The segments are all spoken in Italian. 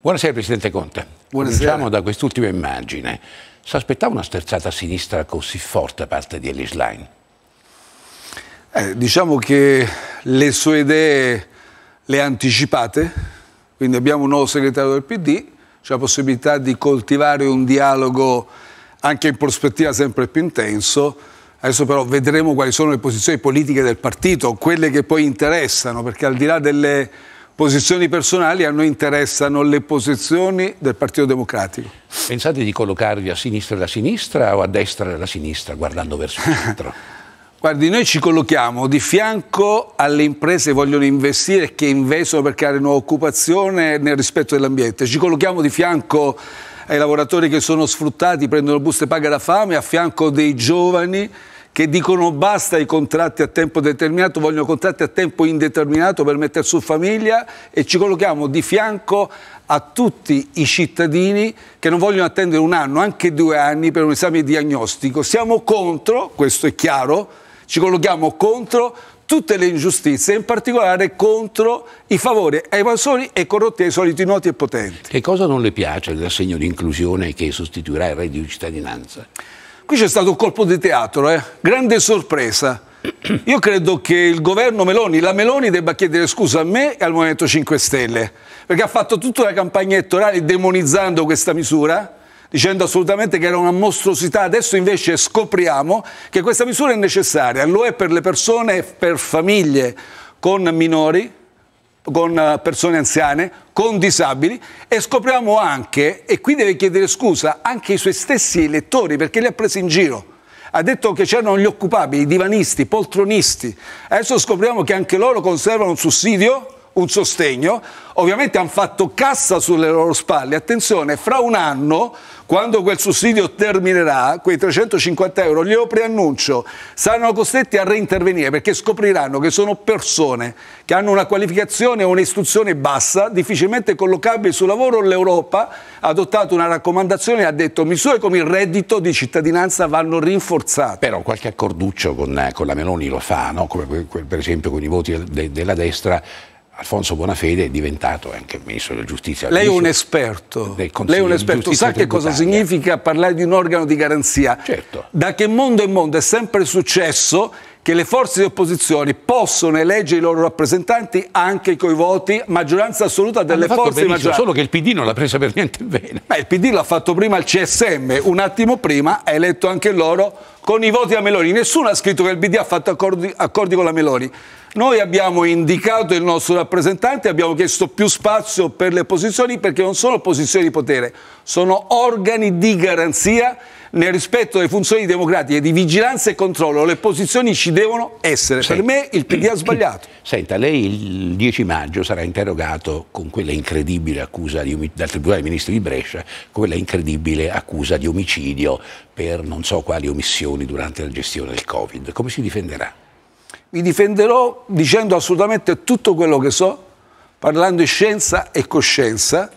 Buonasera Presidente Conte. Buonasera. Cominciamo da quest'ultima immagine. Si aspettava una sterzata a sinistra così forte da parte di Ellis Line? Eh, diciamo che le sue idee le ha anticipate, quindi abbiamo un nuovo segretario del PD, c'è la possibilità di coltivare un dialogo anche in prospettiva sempre più intenso. Adesso però vedremo quali sono le posizioni politiche del partito, quelle che poi interessano, perché al di là delle posizioni personali, a noi interessano le posizioni del Partito Democratico. Pensate di collocarvi a sinistra della sinistra o a destra della sinistra guardando verso il centro? Guardi, noi ci collochiamo di fianco alle imprese che vogliono investire, e che investono per creare nuova occupazione nel rispetto dell'ambiente. Ci collochiamo di fianco ai lavoratori che sono sfruttati, prendono buste paga da fame, a fianco dei giovani che dicono basta ai contratti a tempo determinato, vogliono contratti a tempo indeterminato per mettere su famiglia e ci collochiamo di fianco a tutti i cittadini che non vogliono attendere un anno, anche due anni per un esame diagnostico. Siamo contro, questo è chiaro, ci collochiamo contro tutte le ingiustizie, in particolare contro i favori ai evasori e corrotti ai soliti noti e potenti. Che cosa non le piace del segno di inclusione che sostituirà il reddito di cittadinanza? Qui c'è stato un colpo di teatro, eh? grande sorpresa. Io credo che il governo Meloni, la Meloni debba chiedere scusa a me e al Movimento 5 Stelle, perché ha fatto tutta la campagna elettorale demonizzando questa misura, dicendo assolutamente che era una mostruosità. Adesso invece scopriamo che questa misura è necessaria, lo è per le persone, per famiglie con minori, con eh, persone anziane, con disabili e scopriamo anche, e qui deve chiedere scusa, anche i suoi stessi elettori perché li ha presi in giro. Ha detto che c'erano gli occupabili, i divanisti, i poltronisti. Adesso scopriamo che anche loro conservano un sussidio un sostegno, ovviamente hanno fatto cassa sulle loro spalle. Attenzione, fra un anno, quando quel sussidio terminerà, quei 350 euro, glielo preannuncio, saranno costretti a reintervenire perché scopriranno che sono persone che hanno una qualificazione o un'istruzione bassa, difficilmente collocabili sul lavoro. L'Europa ha adottato una raccomandazione e ha detto misure come il reddito di cittadinanza vanno rinforzate. Però qualche accorduccio con, con la Meloni lo fa, no? come, per esempio con i voti de, della destra Alfonso Bonafede è diventato anche ministro della giustizia. Lei è un esperto, lei è un esperto. sa che cosa significa parlare di un organo di garanzia? Certo. Da che mondo in mondo è sempre successo che le forze di opposizione possono eleggere i loro rappresentanti anche coi voti, maggioranza assoluta delle forze di maggioranza. Solo che il PD non l'ha presa per niente bene. Beh, il PD l'ha fatto prima il CSM, un attimo prima ha eletto anche loro con i voti a Meloni. Nessuno ha scritto che il BD ha fatto accordi, accordi con la Meloni. Noi abbiamo indicato il nostro rappresentante, abbiamo chiesto più spazio per le posizioni perché non sono posizioni di potere, sono organi di garanzia nel rispetto delle funzioni democratiche di vigilanza e controllo. Le posizioni ci devono essere. Senta, per me il PD ha sbagliato. Senta, lei il 10 maggio sarà interrogato con quella incredibile accusa di, dal Tribunale dei Ministri di Brescia, con quella incredibile accusa di omicidio per non so quali omissioni Meloni durante la gestione del Covid, come si difenderà? Mi difenderò dicendo assolutamente tutto quello che so, parlando di scienza e coscienza,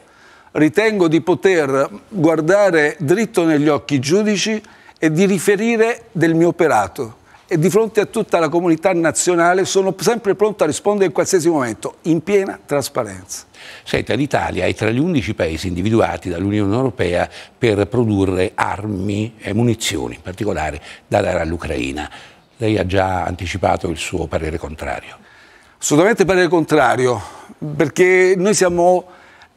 ritengo di poter guardare dritto negli occhi i giudici e di riferire del mio operato e di fronte a tutta la comunità nazionale sono sempre pronto a rispondere in qualsiasi momento, in piena trasparenza. Senta, l'Italia è tra gli 11 paesi individuati dall'Unione Europea per produrre armi e munizioni, in particolare da dare all'Ucraina. Lei ha già anticipato il suo parere contrario. Assolutamente parere contrario, perché noi siamo,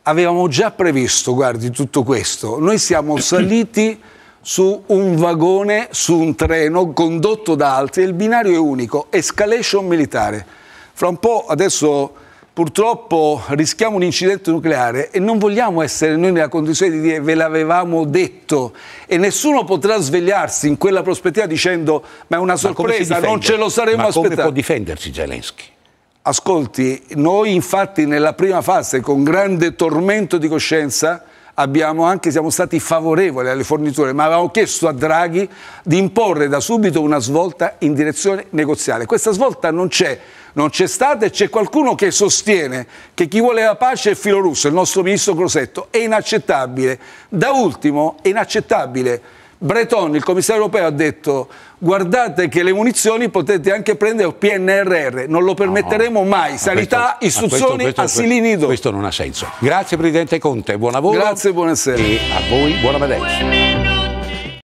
avevamo già previsto, guardi, tutto questo. Noi siamo saliti su un vagone, su un treno condotto da altri, e il binario è unico, escalation militare. Fra un po' adesso purtroppo rischiamo un incidente nucleare e non vogliamo essere noi nella condizione di dire ve l'avevamo detto e nessuno potrà svegliarsi in quella prospettiva dicendo ma è una sorpresa, non ce lo saremmo aspettati. Ma come può difendersi Zelensky? Ascolti, noi infatti nella prima fase con grande tormento di coscienza anche, siamo stati favorevoli alle forniture, ma avevamo chiesto a Draghi di imporre da subito una svolta in direzione negoziale. Questa svolta non c'è, non c'è stata e c'è qualcuno che sostiene che chi vuole la pace è filo filorusso, il nostro ministro Grosetto. È inaccettabile. Da ultimo, è inaccettabile Breton, il commissario europeo, ha detto guardate che le munizioni potete anche prendere PNRR, non lo permetteremo no, mai, sanità, questo, istruzioni, questo, questo, asili nido. Questo non ha senso. Grazie Presidente Conte, buona vola. Grazie, buonasera. E a voi buona valenza.